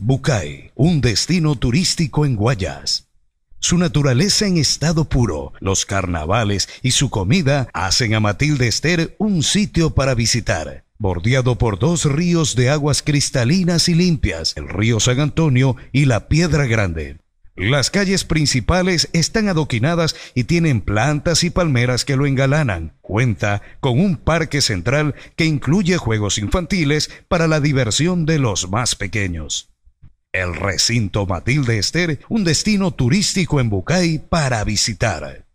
Bucay, un destino turístico en Guayas. Su naturaleza en estado puro, los carnavales y su comida hacen a Matilde Ester un sitio para visitar. Bordeado por dos ríos de aguas cristalinas y limpias, el río San Antonio y la Piedra Grande. Las calles principales están adoquinadas y tienen plantas y palmeras que lo engalanan. Cuenta con un parque central que incluye juegos infantiles para la diversión de los más pequeños. El recinto Matilde Ester, un destino turístico en Bucay para visitar.